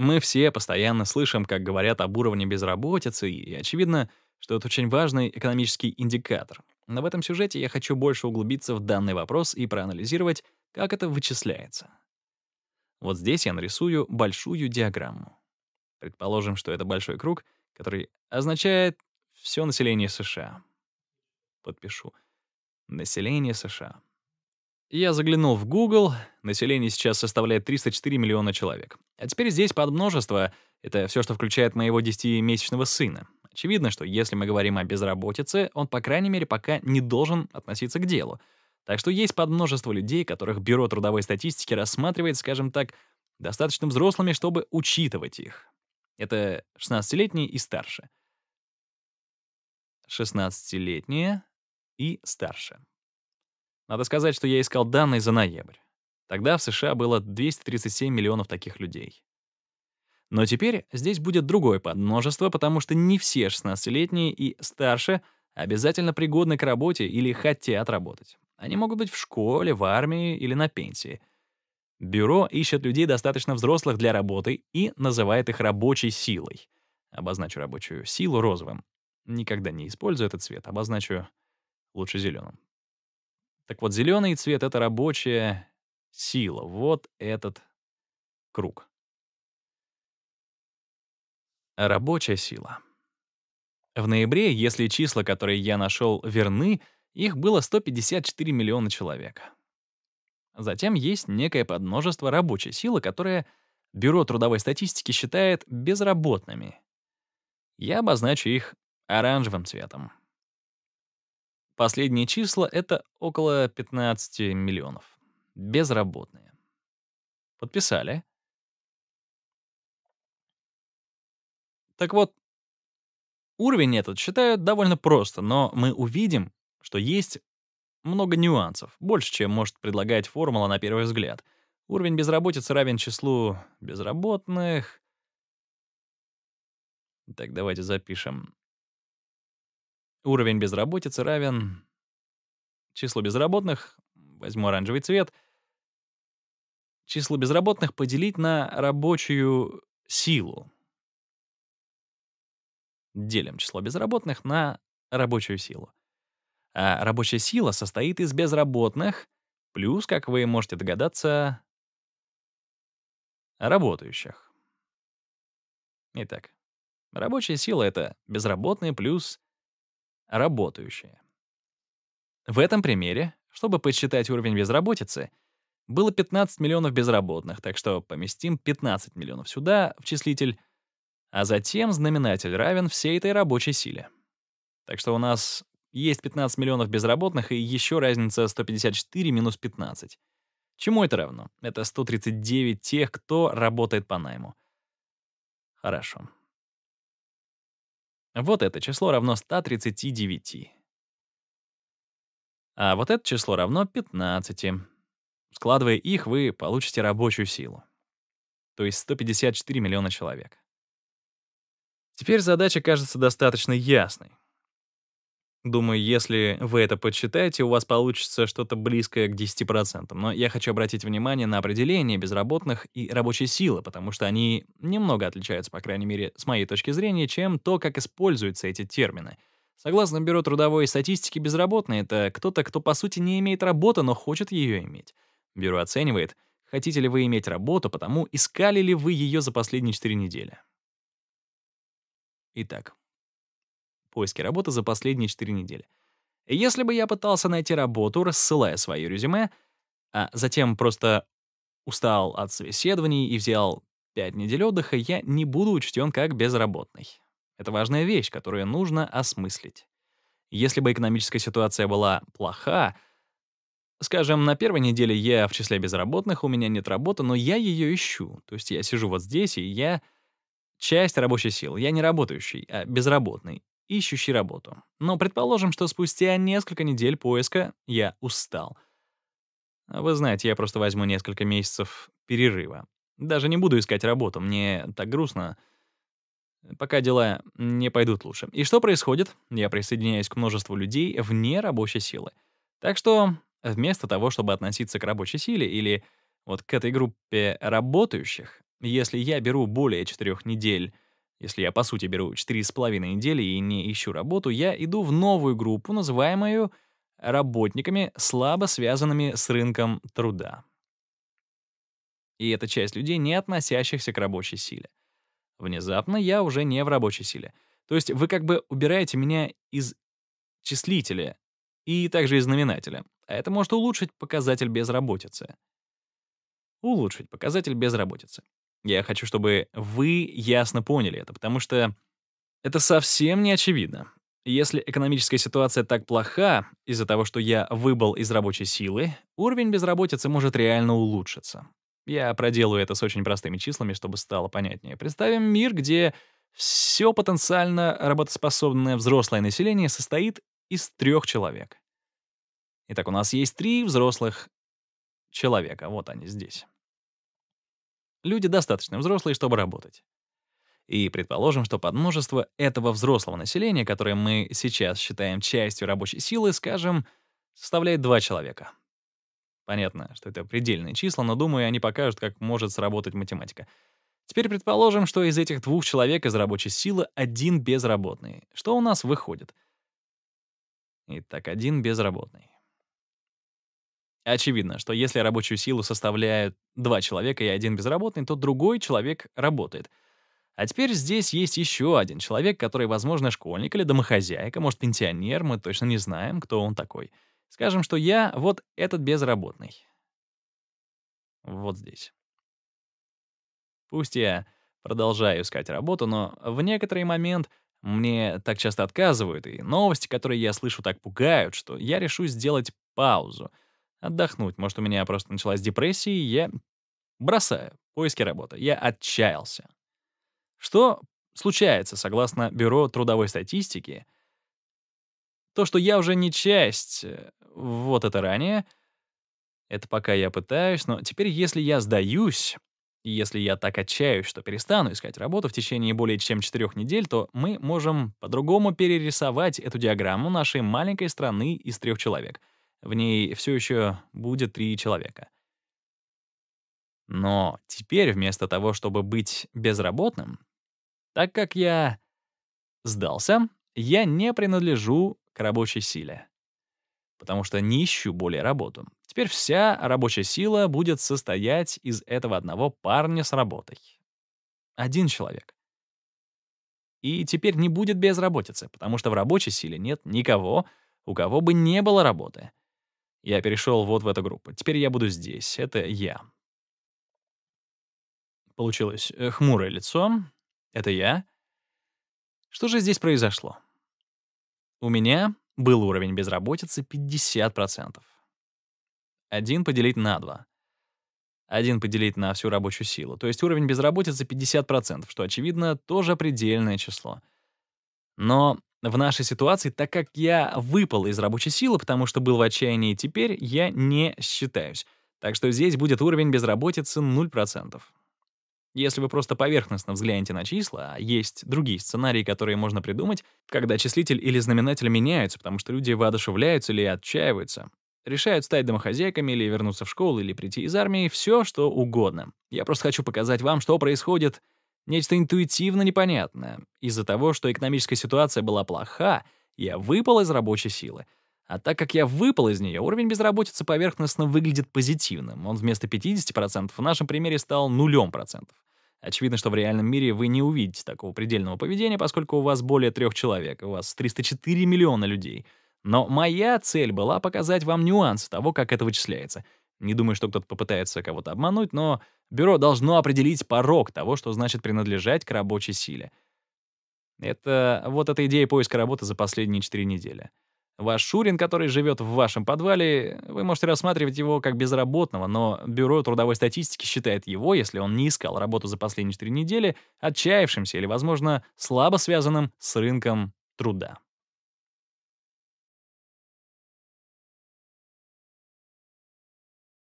Мы все постоянно слышим, как говорят об уровне безработицы, и очевидно, что это очень важный экономический индикатор. Но в этом сюжете я хочу больше углубиться в данный вопрос и проанализировать, как это вычисляется. Вот здесь я нарисую большую диаграмму. Предположим, что это большой круг, который означает все население США. Подпишу. Население США. Я заглянул в Google, население сейчас составляет 304 миллиона человек. А теперь здесь под множество, это все, что включает моего 10-месячного сына. Очевидно, что если мы говорим о безработице, он, по крайней мере, пока не должен относиться к делу. Так что есть подмножество людей, которых Бюро трудовой статистики рассматривает, скажем так, достаточно взрослыми, чтобы учитывать их. Это 16-летние и старше. 16-летние и старше. Надо сказать, что я искал данные за ноябрь. Тогда в США было 237 миллионов таких людей. Но теперь здесь будет другое подмножество, потому что не все 16-летние и старше обязательно пригодны к работе или хотят работать. Они могут быть в школе, в армии или на пенсии. Бюро ищет людей достаточно взрослых для работы и называет их рабочей силой. Обозначу рабочую силу розовым. Никогда не использую этот цвет, обозначу лучше зеленым. Так вот, зеленый цвет — это рабочая сила. Вот этот круг. Рабочая сила. В ноябре, если числа, которые я нашел, верны, их было 154 миллиона человек. Затем есть некое подмножество рабочей силы, которое Бюро трудовой статистики считает безработными. Я обозначу их оранжевым цветом. Последние числа — это около 15 миллионов. Безработные. Подписали. Так вот, уровень этот считают довольно просто, но мы увидим, что есть много нюансов, больше, чем может предлагать формула на первый взгляд. Уровень безработицы равен числу безработных. Так, давайте запишем. Уровень безработицы равен числу безработных, возьму оранжевый цвет, числу безработных поделить на рабочую силу. Делим число безработных на рабочую силу. А рабочая сила состоит из безработных плюс, как вы можете догадаться, работающих. Итак, рабочая сила — это безработные плюс работающие. В этом примере, чтобы подсчитать уровень безработицы, было 15 миллионов безработных, так что поместим 15 миллионов сюда, в числитель, а затем знаменатель равен всей этой рабочей силе. Так что у нас есть 15 миллионов безработных и еще разница 154 минус 15. Чему это равно? Это 139 тех, кто работает по найму. Хорошо. Вот это число равно 139. А вот это число равно 15. Складывая их, вы получите рабочую силу. То есть 154 миллиона человек. Теперь задача кажется достаточно ясной. Думаю, если вы это подсчитаете, у вас получится что-то близкое к 10%. Но я хочу обратить внимание на определение безработных и рабочей силы, потому что они немного отличаются, по крайней мере, с моей точки зрения, чем то, как используются эти термины. Согласно Бюро трудовой статистики, безработные — это кто-то, кто, по сути, не имеет работы, но хочет ее иметь. Бюро оценивает, хотите ли вы иметь работу, потому искали ли вы ее за последние 4 недели. Итак, поиске работы за последние 4 недели. Если бы я пытался найти работу, рассылая свое резюме, а затем просто устал от собеседований и взял 5 недель отдыха, я не буду учтен как безработный. Это важная вещь, которую нужно осмыслить. Если бы экономическая ситуация была плоха, скажем, на первой неделе я в числе безработных, у меня нет работы, но я ее ищу. То есть я сижу вот здесь, и я часть рабочей силы. Я не работающий, а безработный ищущий работу. Но предположим, что спустя несколько недель поиска я устал. Вы знаете, я просто возьму несколько месяцев перерыва. Даже не буду искать работу, мне так грустно. Пока дела не пойдут лучше. И что происходит? Я присоединяюсь к множеству людей вне рабочей силы. Так что вместо того, чтобы относиться к рабочей силе или вот к этой группе работающих, если я беру более четырех недель если я, по сути, беру 4,5 недели и не ищу работу, я иду в новую группу, называемую работниками, слабо связанными с рынком труда. И это часть людей, не относящихся к рабочей силе. Внезапно я уже не в рабочей силе. То есть вы как бы убираете меня из числителя и также из знаменателя. А это может улучшить показатель безработицы. Улучшить показатель безработицы. Я хочу, чтобы вы ясно поняли это, потому что это совсем не очевидно. Если экономическая ситуация так плоха из-за того, что я выбыл из рабочей силы, уровень безработицы может реально улучшиться. Я проделаю это с очень простыми числами, чтобы стало понятнее. Представим мир, где все потенциально работоспособное взрослое население состоит из трех человек. Итак, у нас есть три взрослых человека. Вот они здесь. Люди достаточно взрослые, чтобы работать. И предположим, что под множество этого взрослого населения, которое мы сейчас считаем частью рабочей силы, скажем, составляет два человека. Понятно, что это предельные числа, но, думаю, они покажут, как может сработать математика. Теперь предположим, что из этих двух человек из рабочей силы один безработный. Что у нас выходит? Итак, один безработный. Очевидно, что если рабочую силу составляют два человека и один безработный, то другой человек работает. А теперь здесь есть еще один человек, который, возможно, школьник или домохозяйка, может, пенсионер, мы точно не знаем, кто он такой. Скажем, что я вот этот безработный. Вот здесь. Пусть я продолжаю искать работу, но в некоторый момент мне так часто отказывают, и новости, которые я слышу, так пугают, что я решу сделать паузу — отдохнуть. Может, у меня просто началась депрессия, и я бросаю поиски работы. Я отчаялся. Что случается, согласно Бюро трудовой статистики, то, что я уже не часть, э, вот это ранее, это пока я пытаюсь, но теперь, если я сдаюсь, и если я так отчаюсь, что перестану искать работу в течение более чем четырех недель, то мы можем по-другому перерисовать эту диаграмму нашей маленькой страны из трех человек — в ней все еще будет три человека. Но теперь вместо того, чтобы быть безработным, так как я сдался, я не принадлежу к рабочей силе, потому что не ищу более работу. Теперь вся рабочая сила будет состоять из этого одного парня с работой. Один человек. И теперь не будет безработицы, потому что в рабочей силе нет никого, у кого бы не было работы. Я перешел вот в эту группу. Теперь я буду здесь. Это я. Получилось э, хмурое лицо. Это я. Что же здесь произошло? У меня был уровень безработицы 50%. Один поделить на два. Один поделить на всю рабочую силу. То есть уровень безработицы 50%, что, очевидно, тоже предельное число. Но в нашей ситуации, так как я выпал из рабочей силы, потому что был в отчаянии, теперь я не считаюсь. Так что здесь будет уровень безработицы 0%. Если вы просто поверхностно взглянете на числа, а есть другие сценарии, которые можно придумать, когда числитель или знаменатель меняются, потому что люди воодушевляются или отчаиваются, решают стать домохозяйками или вернуться в школу или прийти из армии, все что угодно. Я просто хочу показать вам, что происходит — Нечто интуитивно непонятное. Из-за того, что экономическая ситуация была плоха, я выпал из рабочей силы. А так как я выпал из нее, уровень безработицы поверхностно выглядит позитивным. Он вместо 50% в нашем примере стал нулем процентов. Очевидно, что в реальном мире вы не увидите такого предельного поведения, поскольку у вас более трех человек, у вас 304 миллиона людей. Но моя цель была показать вам нюансы того, как это вычисляется — не думаю, что кто-то попытается кого-то обмануть, но бюро должно определить порог того, что значит принадлежать к рабочей силе. Это вот эта идея поиска работы за последние 4 недели. Ваш Шурин, который живет в вашем подвале, вы можете рассматривать его как безработного, но Бюро трудовой статистики считает его, если он не искал работу за последние 4 недели, отчаявшимся или, возможно, слабо связанным с рынком труда.